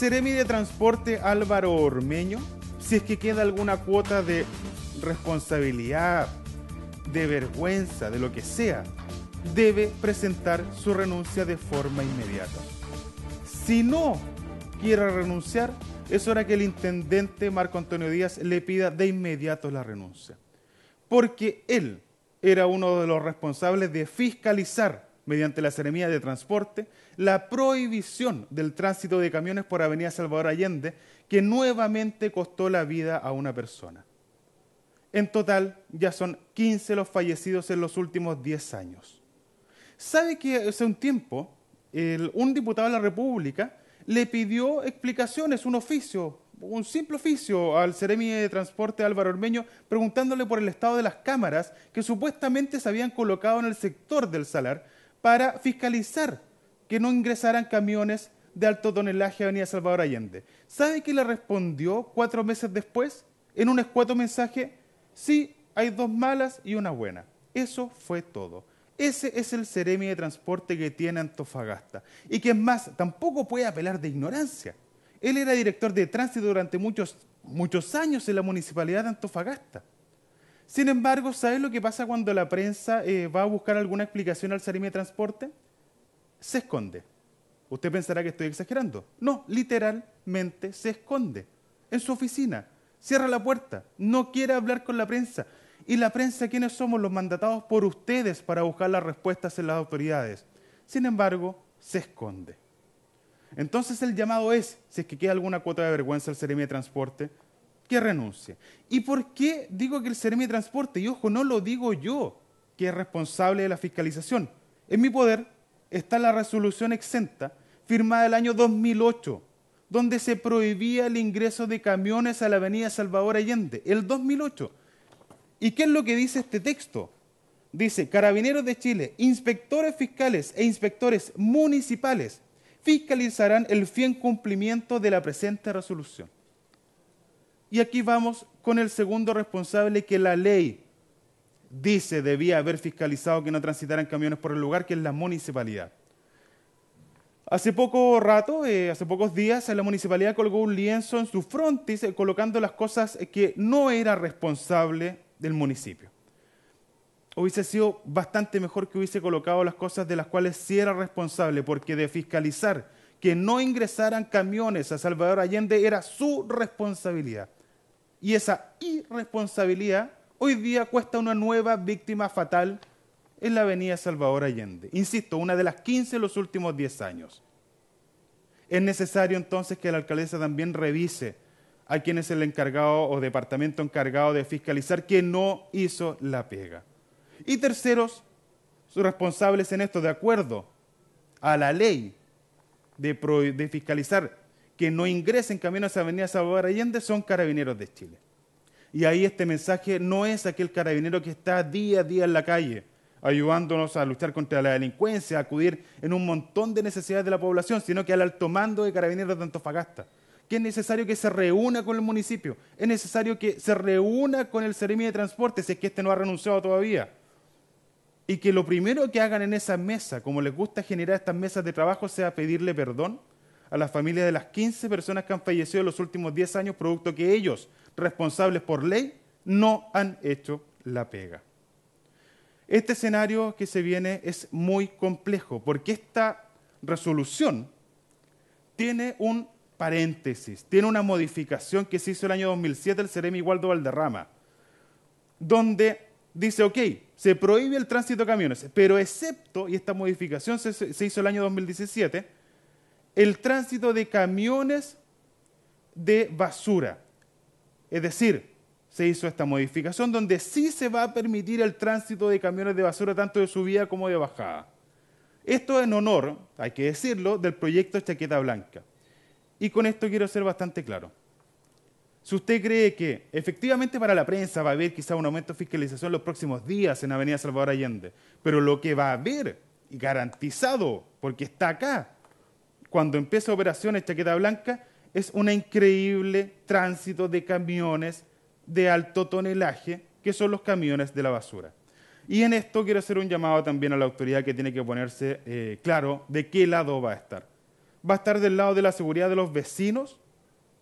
el de Transporte Álvaro Ormeño, si es que queda alguna cuota de responsabilidad, de vergüenza, de lo que sea, debe presentar su renuncia de forma inmediata. Si no quiere renunciar, es hora que el intendente Marco Antonio Díaz le pida de inmediato la renuncia. Porque él era uno de los responsables de fiscalizar mediante la seremía de transporte, la prohibición del tránsito de camiones por Avenida Salvador Allende, que nuevamente costó la vida a una persona. En total, ya son 15 los fallecidos en los últimos 10 años. ¿Sabe que hace un tiempo un diputado de la República le pidió explicaciones, un oficio, un simple oficio al seremi de Transporte Álvaro Ormeño, preguntándole por el estado de las cámaras que supuestamente se habían colocado en el sector del Salar, para fiscalizar que no ingresaran camiones de alto tonelaje a Avenida Salvador Allende. ¿Sabe qué le respondió cuatro meses después? En un escueto mensaje, sí, hay dos malas y una buena. Eso fue todo. Ese es el seremi de transporte que tiene Antofagasta. Y que es más, tampoco puede apelar de ignorancia. Él era director de tránsito durante muchos años en la municipalidad de Antofagasta. Sin embargo, ¿sabe lo que pasa cuando la prensa eh, va a buscar alguna explicación al Seremi de Transporte? Se esconde. Usted pensará que estoy exagerando. No, literalmente se esconde. En su oficina. Cierra la puerta. No quiere hablar con la prensa. ¿Y la prensa quiénes somos los mandatados por ustedes para buscar las respuestas en las autoridades? Sin embargo, se esconde. Entonces el llamado es, si es que queda alguna cuota de vergüenza al Seremi de Transporte, que renuncie. ¿Y por qué digo que el Seremi de Transporte? Y ojo, no lo digo yo, que es responsable de la fiscalización. En mi poder está la resolución exenta firmada el año 2008, donde se prohibía el ingreso de camiones a la avenida Salvador Allende, el 2008. ¿Y qué es lo que dice este texto? Dice, carabineros de Chile, inspectores fiscales e inspectores municipales fiscalizarán el fiel cumplimiento de la presente resolución. Y aquí vamos con el segundo responsable que la ley dice debía haber fiscalizado que no transitaran camiones por el lugar, que es la municipalidad. Hace poco rato, eh, hace pocos días, la municipalidad colgó un lienzo en su frontis eh, colocando las cosas eh, que no era responsable del municipio. Hubiese sido bastante mejor que hubiese colocado las cosas de las cuales sí era responsable, porque de fiscalizar que no ingresaran camiones a Salvador Allende era su responsabilidad. Y esa irresponsabilidad hoy día cuesta una nueva víctima fatal en la avenida Salvador Allende. Insisto, una de las 15 en los últimos 10 años. Es necesario entonces que la alcaldesa también revise a quién es el encargado o departamento encargado de fiscalizar que no hizo la pega. Y terceros, sus responsables en esto, de acuerdo a la ley de, de fiscalizar que no ingresen caminos, a esa avenida Salvador Allende son carabineros de Chile. Y ahí este mensaje no es aquel carabinero que está día a día en la calle, ayudándonos a luchar contra la delincuencia, a acudir en un montón de necesidades de la población, sino que al alto mando de carabineros de Antofagasta, que es necesario que se reúna con el municipio, es necesario que se reúna con el seremi de Transportes, es que este no ha renunciado todavía. Y que lo primero que hagan en esa mesa, como les gusta generar estas mesas de trabajo, sea pedirle perdón a las familias de las 15 personas que han fallecido en los últimos 10 años, producto que ellos, responsables por ley, no han hecho la pega. Este escenario que se viene es muy complejo porque esta resolución tiene un paréntesis, tiene una modificación que se hizo el año 2007 el Ceremi Igualdo Valderrama, donde dice, ok, se prohíbe el tránsito de camiones, pero excepto, y esta modificación se, se hizo el año 2017, el tránsito de camiones de basura. Es decir, se hizo esta modificación donde sí se va a permitir el tránsito de camiones de basura tanto de subida como de bajada. Esto en honor, hay que decirlo, del proyecto Chaqueta Blanca. Y con esto quiero ser bastante claro. Si usted cree que efectivamente para la prensa va a haber quizá un aumento de fiscalización en los próximos días en Avenida Salvador Allende, pero lo que va a haber, garantizado, porque está acá, cuando empieza operaciones Chaqueta Blanca, es un increíble tránsito de camiones de alto tonelaje, que son los camiones de la basura. Y en esto quiero hacer un llamado también a la autoridad que tiene que ponerse eh, claro de qué lado va a estar. ¿Va a estar del lado de la seguridad de los vecinos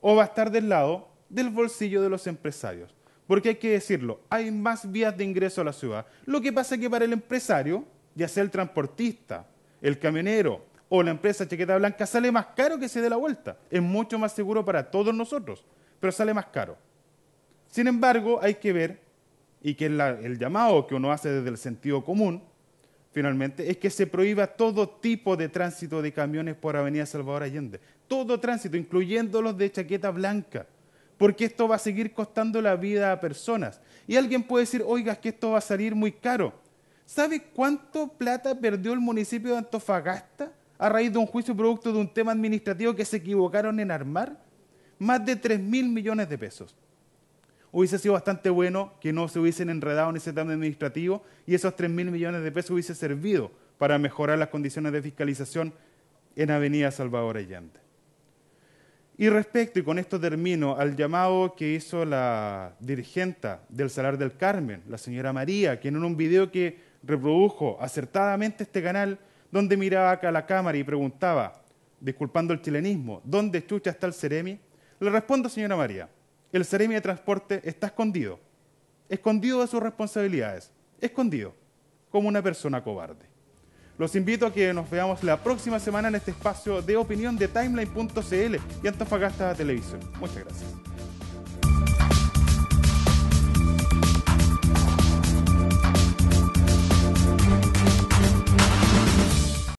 o va a estar del lado del bolsillo de los empresarios? Porque hay que decirlo, hay más vías de ingreso a la ciudad. Lo que pasa es que para el empresario, ya sea el transportista, el camionero, o la empresa chaqueta blanca, sale más caro que se dé la vuelta. Es mucho más seguro para todos nosotros, pero sale más caro. Sin embargo, hay que ver, y que el llamado que uno hace desde el sentido común, finalmente, es que se prohíba todo tipo de tránsito de camiones por Avenida Salvador Allende. Todo tránsito, incluyendo los de chaqueta blanca. Porque esto va a seguir costando la vida a personas. Y alguien puede decir, oiga, que esto va a salir muy caro. ¿Sabe cuánto plata perdió el municipio de Antofagasta a raíz de un juicio producto de un tema administrativo que se equivocaron en armar, más de 3 mil millones de pesos. Hubiese sido bastante bueno que no se hubiesen enredado en ese tema administrativo y esos 3 mil millones de pesos hubiese servido para mejorar las condiciones de fiscalización en Avenida Salvador Allende. Y respecto, y con esto termino, al llamado que hizo la dirigente del Salar del Carmen, la señora María, que en un video que reprodujo acertadamente este canal, donde miraba acá a la cámara y preguntaba, disculpando el chilenismo, ¿dónde chucha está el Ceremi? Le respondo, señora María, el Ceremi de Transporte está escondido, escondido de sus responsabilidades, escondido, como una persona cobarde. Los invito a que nos veamos la próxima semana en este espacio de opinión de timeline.cl y Antofagasta Televisión. Muchas gracias.